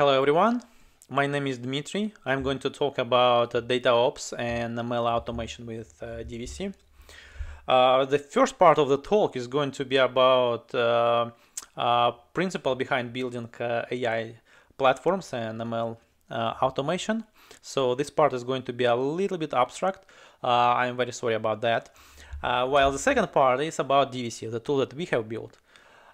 Hello everyone, my name is Dmitry. I'm going to talk about uh, data ops and ML automation with uh, DVC. Uh, the first part of the talk is going to be about uh, uh, principle behind building uh, AI platforms and ML automation. So this part is going to be a little bit abstract. I'm very sorry about that. while the second part is about DVC, the tool that we have built.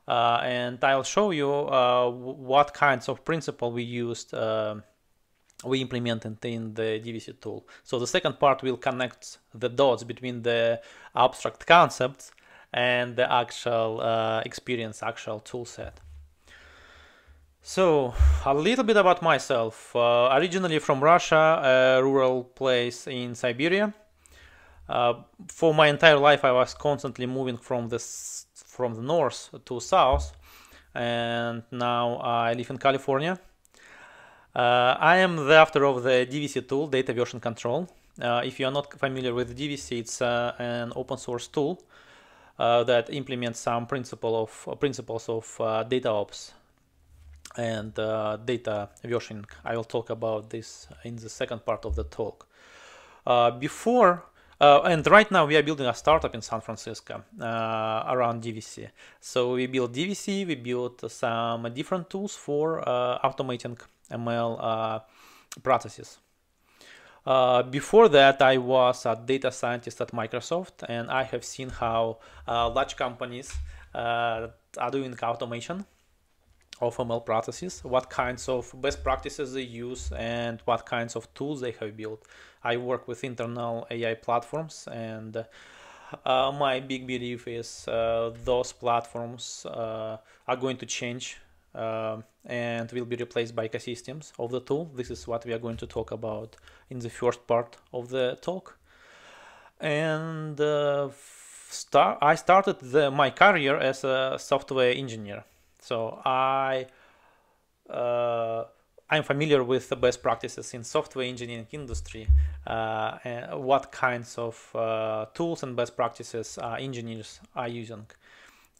Uh, and I'll show you uh, what kinds of principle we used um, we implemented in the DVC tool. So the second part will connect the dots between the abstract concepts and the actual uh, experience, actual tool set. So a little bit about myself. Uh, originally from Russia, a rural place in Siberia. Uh, for my entire life, I was constantly moving from this from the north to south and now I live in California. Uh, I am the author of the DVC tool, Data Version Control. Uh, if you are not familiar with DVC, it's uh, an open source tool uh, that implements some principle of uh, principles of uh, data ops and data versioning. I will talk about this in the second part of the talk. before uh, and right now we are building a startup in San Francisco uh, around DVC. So we build DVC, we build some different tools for uh, automating ML uh, processes. Uh, before that, I was a data scientist at Microsoft, and I have seen how uh, large companies are doing automation of ML processes, what kinds of best practices they use, and what kinds of tools they have built. I work with internal AI platforms and uh, my big belief is uh, those platforms uh, are going to change uh, and will be replaced by ecosystems of the tool. This is what we are going to talk about in the first part of the talk. And uh, start. I started the, my career as a software engineer. So I uh, I'm familiar with the best practices in software engineering industry. Uh, what kinds of uh, tools and best practices uh, engineers are using,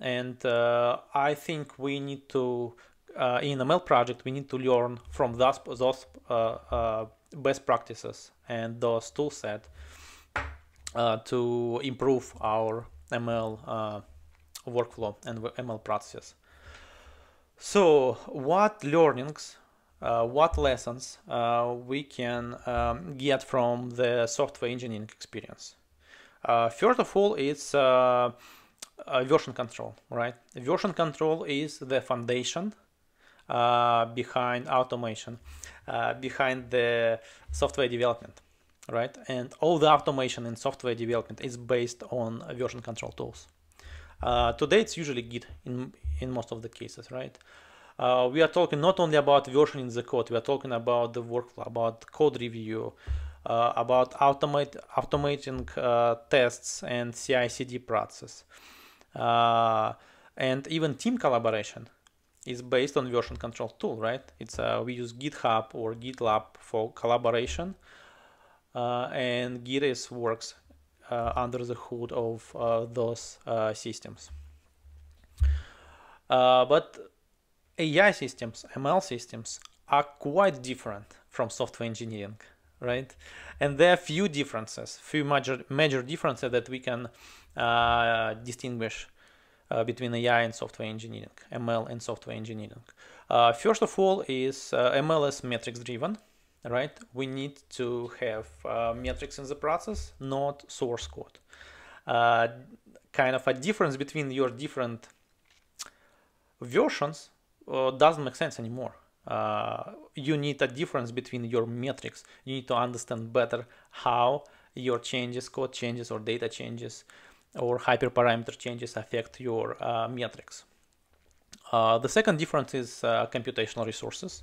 and uh, I think we need to uh, in a ML project we need to learn from those, those uh, best practices and those tool set to improve our ML workflow and ML practices. So, what learnings uh, what lessons uh, we can um, get from the software engineering experience. Uh, first of all, it's version control, right? Version control is the foundation uh, behind automation, uh, behind the software development, right? And all the automation in software development is based on version control tools. Uh, today, it's usually Git in in most of the cases, right? Uh, we are talking not only about versioning the code, we are talking about the workflow, about code review, uh, about automate, automating uh, tests and CI/CD process, uh, and even team collaboration is based on version control tool, right? It's uh, we use GitHub or GitLab for collaboration, uh, and Giris works under the hood of those systems. but AI systems, ML systems are quite different from software engineering, right? And there are few differences, few major major differences that we can uh, distinguish uh, between AI and software engineering, ML and software engineering. Uh, first of all, is uh, ML is metrics driven, right? We need to have uh, metrics in the process, not source code. Uh, kind of a difference between your different versions uh, doesn't make sense anymore. Uh, you need a difference between your metrics. You need to understand better how your changes, code changes, or data changes, or hyperparameter changes affect your uh, metrics. Uh, the second difference is uh, computational resources.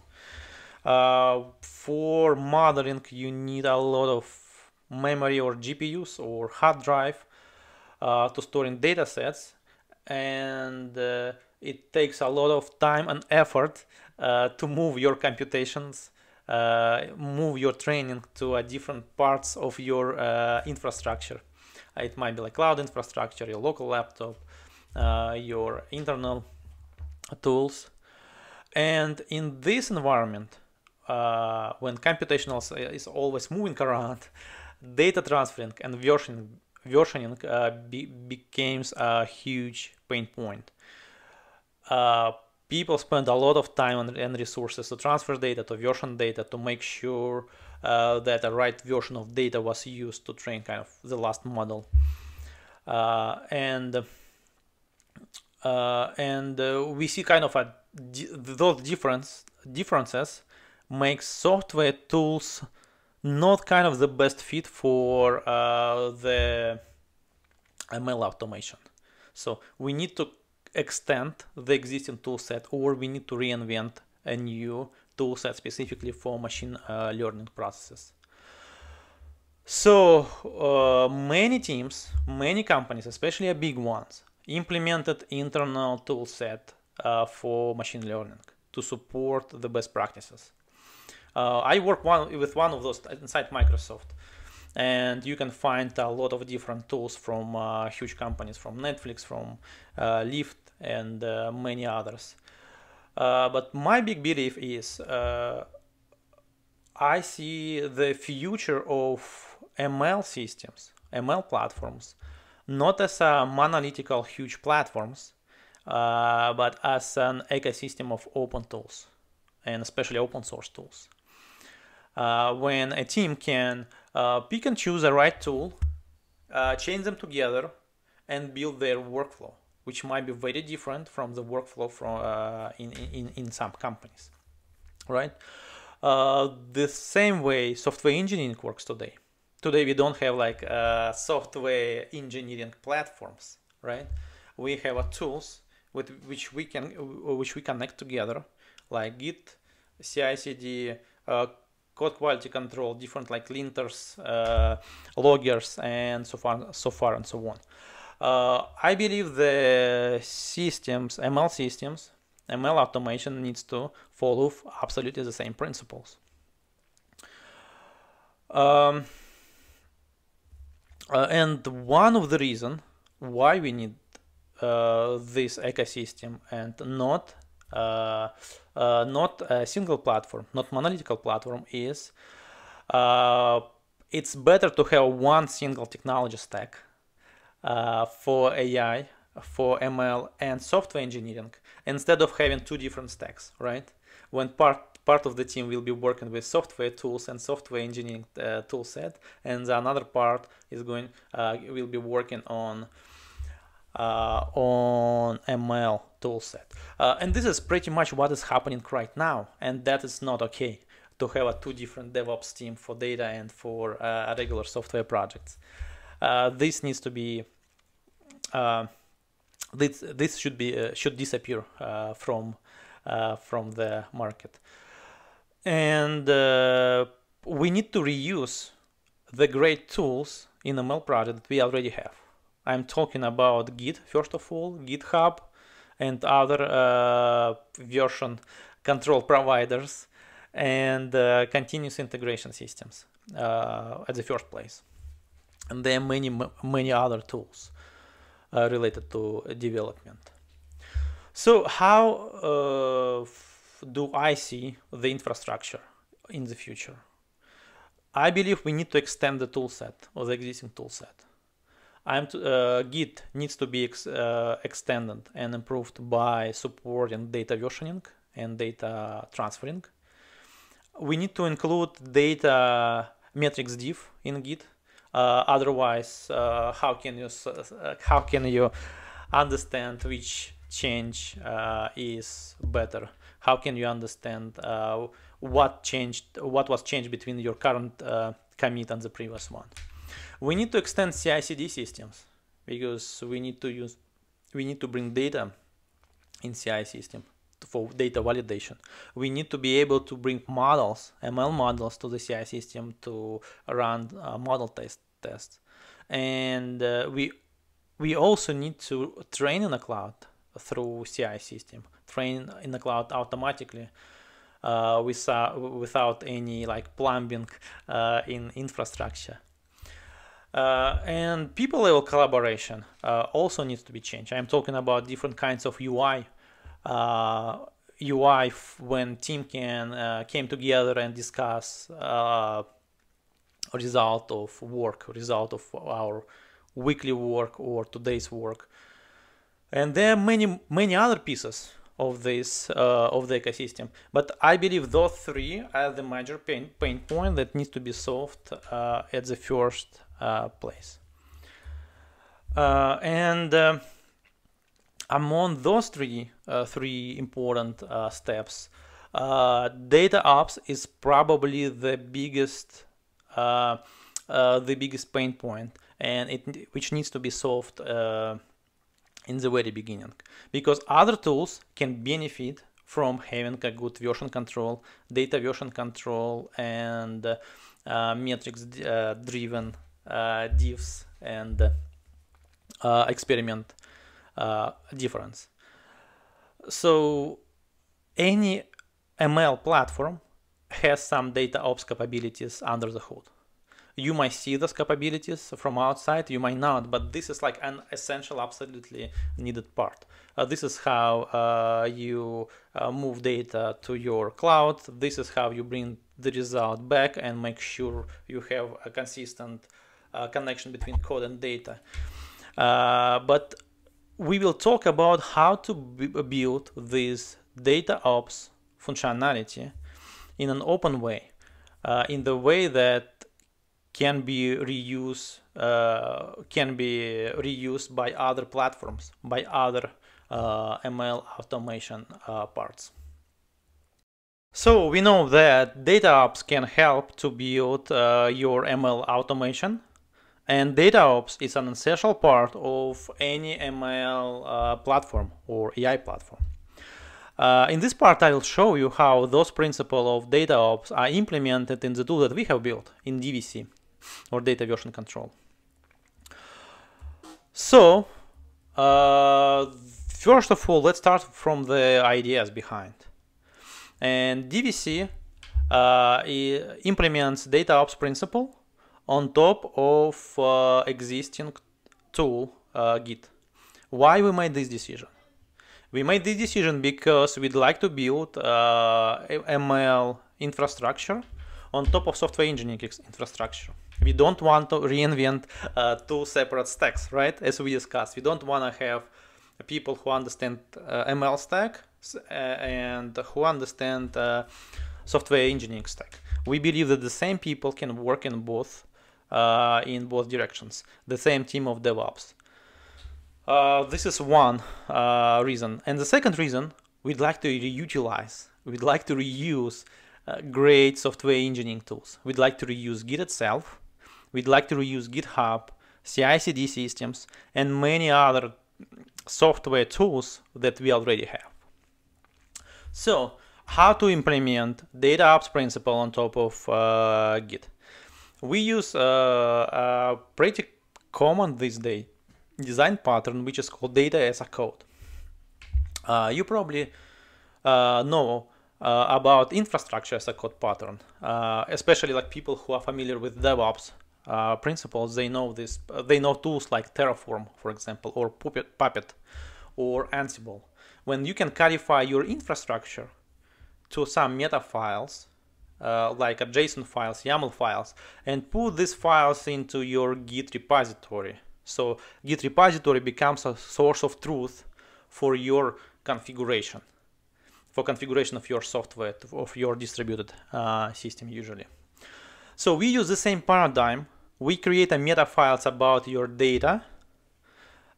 Uh, for modeling, you need a lot of memory or GPUs or hard drive uh, to store in data sets and it takes a lot of time and effort uh, to move your computations, uh, move your training to different parts of your uh, infrastructure. It might be like cloud infrastructure, your local laptop, uh, your internal tools. And in this environment, uh, when computational is always moving around, data transferring and versioning, versioning be becomes a huge pain point. Uh, people spend a lot of time and resources to transfer data, to version data, to make sure uh, that the right version of data was used to train kind of the last model. Uh, and uh, and uh, we see kind of a those difference differences makes software tools not kind of the best fit for the ML automation. So we need to extend the existing toolset or we need to reinvent a new toolset specifically for machine uh, learning processes. So uh, many teams, many companies, especially big ones, implemented internal toolset uh, for machine learning to support the best practices. Uh, I work one, with one of those inside Microsoft and you can find a lot of different tools from uh, huge companies from Netflix, from uh, Lyft, and uh, many others. Uh, but my big belief is uh, I see the future of ML systems, ML platforms, not as a uh, monolithical huge platforms, but as an ecosystem of open tools and especially open source tools. when a team can uh, pick and choose the right tool, uh, chain them together, and build their workflow, which might be very different from the workflow from uh, in, in, in some companies, right? Uh, the same way software engineering works today. Today we don't have like uh, software engineering platforms, right? We have a uh, tools with which we can which we connect together, like Git, CI/CD, uh, code quality control, different like linters, uh, loggers, and so far, so far and so on. Uh, I believe the systems, ML systems, ML automation needs to follow absolutely the same principles. Um, uh, and one of the reason why we need uh, this ecosystem and not Э, э, not a single platform, not monolithic platform is э, it's better to have one single technology stack for AI, for ML and software engineering instead of having two different stacks, right? When part part of the team will be working with software tools and software engineering uh, tool set and another part is going uh, will be working on uh, on ML toolset. Uh, and this is pretty much what is happening right now, and that is not okay to have a two different DevOps team for data and for uh, regular software projects. Uh, this needs to be uh, this this should be uh, should disappear from from the market, and we need to reuse the great tools in ML project that we already have. I'm talking about Git, first of all, GitHub and other uh, version control providers and uh, continuous integration systems uh, at the first place. And there are many, many other tools uh, related to development. So how uh, do I see the infrastructure in the future? I believe we need to extend the toolset or the existing toolset. Uh, Git needs to be ex uh, extended and improved by supporting data versioning and data transferring. We need to include data metrics div in Git. Uh, otherwise, uh, how can you uh, how can you understand which change uh, is better? How can you understand what changed, what was changed between your current commit and the previous one? We need to extend CI/CD systems because we need to use we need to bring data in CI system for data validation. We need to be able to bring models, ML models to the CI system to run uh, model test tests. And uh, we we also need to train in the cloud through CI system, train in the cloud automatically uh, without, without any like plumbing uh, in infrastructure. Uh, and people level collaboration uh, also needs to be changed. I'm talking about different kinds of UI. Uh, UI when team can uh, came together and discuss uh, result of work, result of our weekly work or today's work. And there are many many other pieces of this uh, of the ecosystem. But I believe those three are the major pain, pain point that needs to be solved at the first uh, place. Uh, and um, among those three, uh, three important steps, data ops is probably the biggest uh, the biggest pain point and it which needs to be solved uh, in the very beginning because other tools can benefit from having a good version control data version control and uh, metrics driven uh, diffs and uh, experiment uh, difference. So any ML platform has some data ops capabilities under the hood. You might see those capabilities from outside, you might not, but this is like an essential, absolutely needed part. Uh, this is how uh, you uh, move data to your cloud. This is how you bring the result back and make sure you have a consistent uh, connection between code and data. Uh, but we will talk about how to build this data ops functionality in an open way, uh, in the way that can be reused uh, can be reused by other platforms, by other uh, ML automation uh, parts. So we know that data ops can help to build your ML automation and DataOps is an essential part of any ML uh, platform or AI platform. Uh, in this part, I will show you how those principles of DataOps are implemented in the tool that we have built in DVC or Data Version Control. So, uh, first of all, let's start from the ideas behind. And DVC uh, implements DataOps principle on top of uh, existing tool uh, Git. Why we made this decision? We made this decision because we'd like to build uh, ML infrastructure on top of software engineering infrastructure. We don't want to reinvent uh, two separate stacks, right? As we discussed, we don't want to have people who understand uh, ML stack uh, and who understand uh, software engineering stack. We believe that the same people can work in both uh, in both directions, the same team of DevOps. Uh, this is one uh, reason. And the second reason, we'd like to reutilize, we'd like to reuse uh, great software engineering tools. We'd like to reuse Git itself, we'd like to reuse GitHub, CI CD systems, and many other software tools that we already have. So, how to implement data ops principle on top of uh, Git. We use a uh, uh, pretty common these day design pattern which is called data as a code. Uh, you probably uh, know uh, about infrastructure as a code pattern, uh, especially like people who are familiar with DevOps principles. They know this. they know tools like Terraform, for example, or Puppet, Puppet, or Ansible. When you can codify your infrastructure to some meta files uh, like JSON files, YAML files, and put these files into your Git repository. So Git repository becomes a source of truth for your configuration, for configuration of your software, of your distributed uh, system usually. So we use the same paradigm. We create a meta files about your data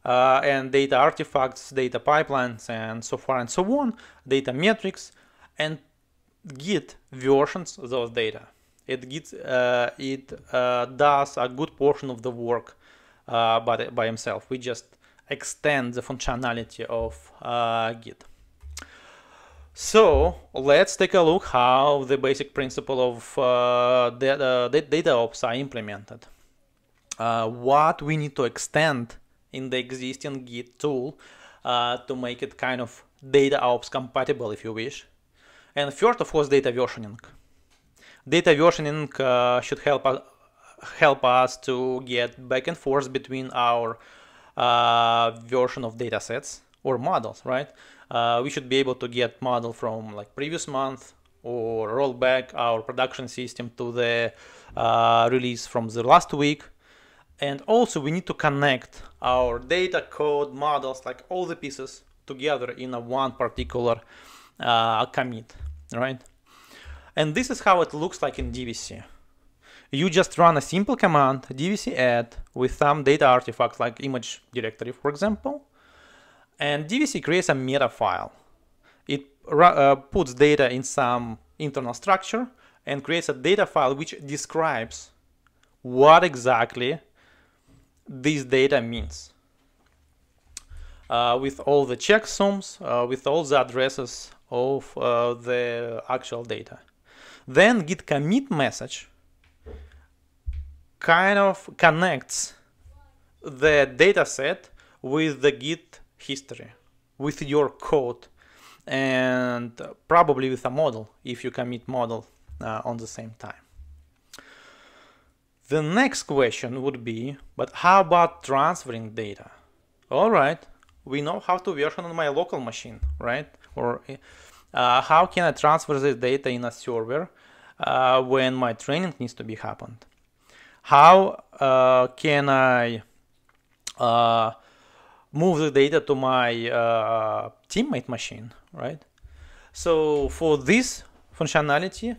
uh, and data artifacts, data pipelines, and so far and so on, data metrics, and git versions those data. It gets uh, it uh, does a good portion of the work uh, by by himself. We just extend the functionality of uh, Git. So let's take a look how the basic principle of uh, data, uh, data ops are implemented. Uh, what we need to extend in the existing Git tool uh, to make it kind of data ops compatible, if you wish. And first of course, data versioning. Data versioning uh, should help us, help us to get back and forth between our uh, version of data sets or models, right? Uh, we should be able to get model from like previous month or roll back our production system to the uh, release from the last week. And also we need to connect our data code models, like all the pieces together in a one particular uh, commit right? And this is how it looks like in DVC. You just run a simple command, DVC add, with some data artifacts like image directory, for example, and DVC creates a meta file. It uh, puts data in some internal structure and creates a data file which describes what exactly this data means. Uh, with all the checksums, uh, with all the addresses of uh, the actual data. Then git commit message kind of connects the dataset with the git history, with your code, and probably with a model if you commit model uh, on the same time. The next question would be, but how about transferring data? All right, we know how to version on my local machine, right? or uh, how can I transfer this data in a server uh, when my training needs to be happened? How uh, can I uh, move the data to my uh, teammate machine, right? So for this functionality,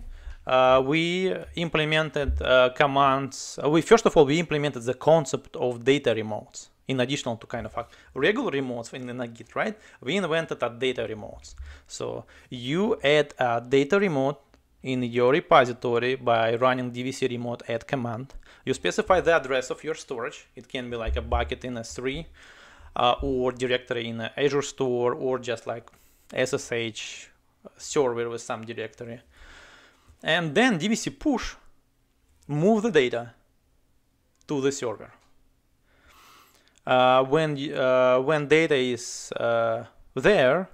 uh, we implemented commands. we first of all we implemented the concept of data remotes in addition to kind of regular remotes in, in a Git, right? We invented a data remotes. So you add a data remote in your repository by running dvc remote add command. You specify the address of your storage. It can be like a bucket in S3 uh, or directory in Azure Store or just like SSH server with some directory. And then dvc push move the data to the server. Uh, when uh, when data is uh, there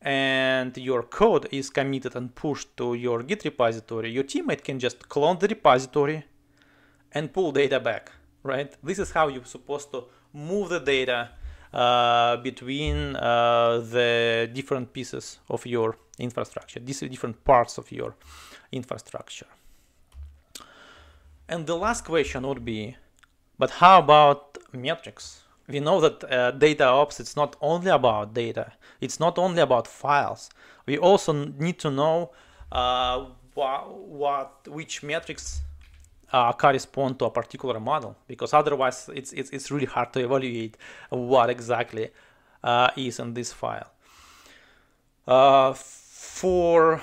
and your code is committed and pushed to your Git repository, your teammate can just clone the repository and pull data back, right? This is how you're supposed to move the data uh, between uh, the different pieces of your infrastructure, these different parts of your infrastructure. And the last question would be, but how about metrics? we know that uh, data ops it's not only about data it's not only about files we also need to know uh, wh what which metrics uh, correspond to a particular model because otherwise it's it's, it's really hard to evaluate what exactly uh, is in this file uh, for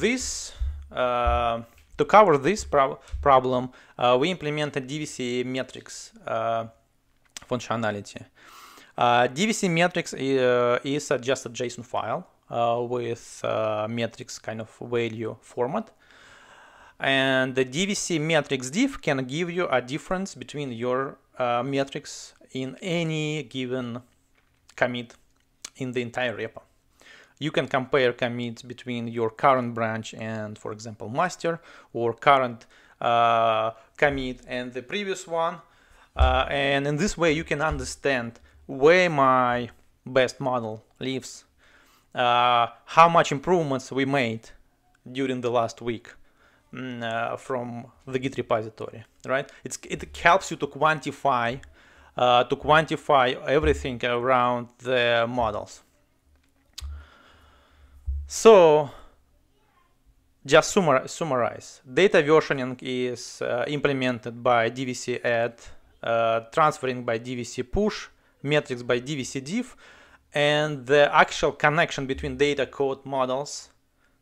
this uh, to cover this problem uh, we implemented DVC metrics functionality. Uh, DVC matrix uh, is just a JSON file uh, with metrics kind of value format. And the DVC matrix div can give you a difference between your uh, in any given commit in the entire repo. You can compare commits between your current branch and, for example, master, or current uh, commit and the previous one, uh, and in this way you can understand where my best model lives, uh, how much improvements we made during the last week mm, uh, from the Git repository, right? It's, it helps you to quantify, uh, to quantify everything around the models. So, just summarize, data versioning is uh, implemented by DVC at Э, transferring by DVC push, metrics by DVC div, and the actual connection between data code models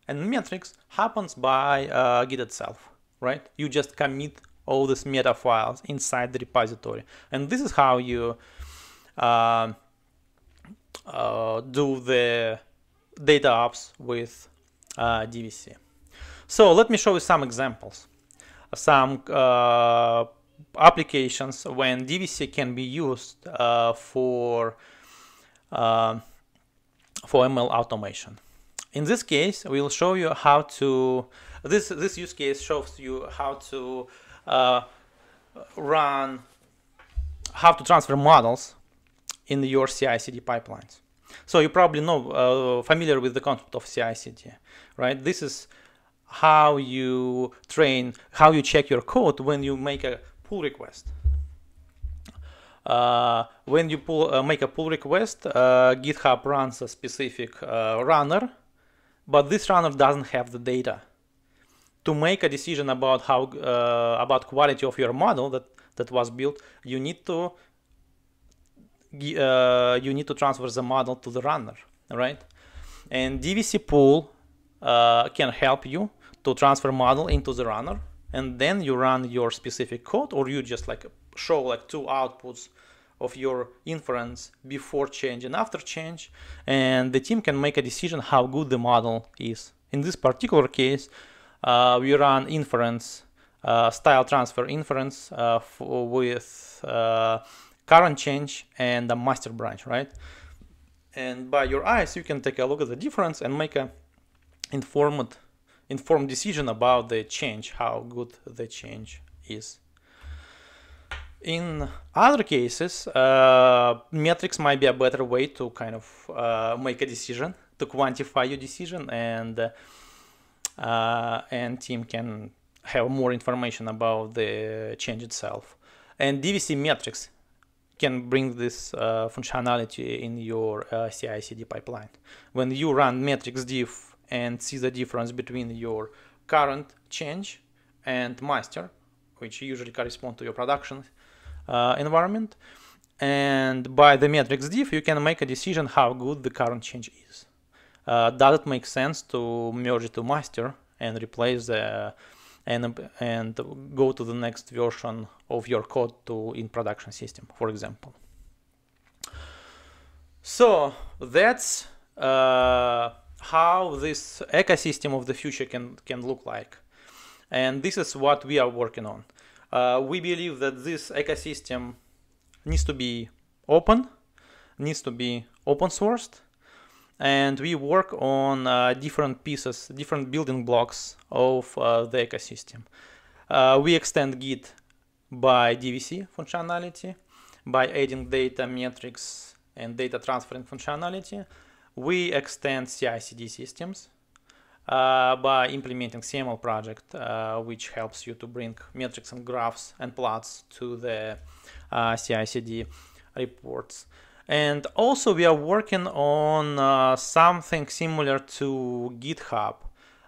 and metrics happens by uh, Git itself, right? You just commit all these meta files inside the repository. And this is how you uh, uh, do the data ops with uh, DVC. So let me show you some examples, some uh, applications when DVC can be used uh, for uh, for ML automation. In this case, we will show you how to this this use case shows you how to uh, run how to transfer models in your CI/CD pipelines. So you probably know uh, familiar with the concept of CI/CD, right? This is how you train, how you check your code when you make a pull request. Uh, when you pull, uh, make a pull request, uh, GitHub runs a specific uh, runner, but this runner doesn't have the data. To make a decision about how uh, about quality of your model that that was built, you need to uh, you need to transfer the model to the runner, right? And DVC pool can help you to transfer model into the runner and then you run your specific code or you just like show like two outputs of your inference before change and after change and the team can make a decision how good the model is. In this particular case uh, we run inference uh, style transfer inference uh, with uh, current change and the master branch, right? And by your eyes, you can take a look at the difference and make a informed informed decision about the change, how good the change is. In other cases, uh, metrics might be a better way to kind of uh, make a decision, to quantify your decision, and uh, and team can have more information about the change itself. And DVC metrics can bring this uh, functionality in your uh, CI/CD pipeline. When you run metrics div and see the difference between your current change and master, which usually correspond to your production uh, environment. And by the matrix diff, you can make a decision how good the current change is. Uh, does it make sense to merge it to master and replace the and and go to the next version of your code to in production system, for example. So that's uh, how this ecosystem of the future can, can look like. And this is what we are working on. Uh, we believe that this ecosystem needs to be open, needs to be open sourced, and we work on uh, different pieces, different building blocks of uh, the ecosystem. Uh, we extend Git by DVC functionality, by adding data metrics and data transferring functionality, we extend CI/CD systems uh, by implementing CML project, uh, which helps you to bring metrics and graphs and plots to the uh, CI/CD reports. And also, we are working on uh, something similar to GitHub.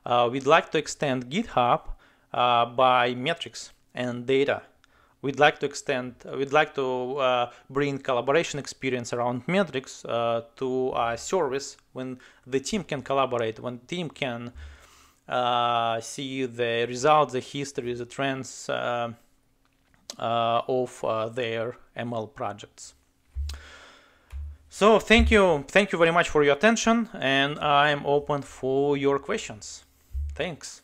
Uh, we'd like to extend GitHub uh, by metrics and data we'd like to extend, uh, we'd like to uh, bring collaboration experience around metrics uh, to a service when the team can collaborate, when team can uh, see the results, the history, the trends uh, uh, of their ML projects. So thank you, thank you very much for your attention, and I'm open for your questions. Thanks.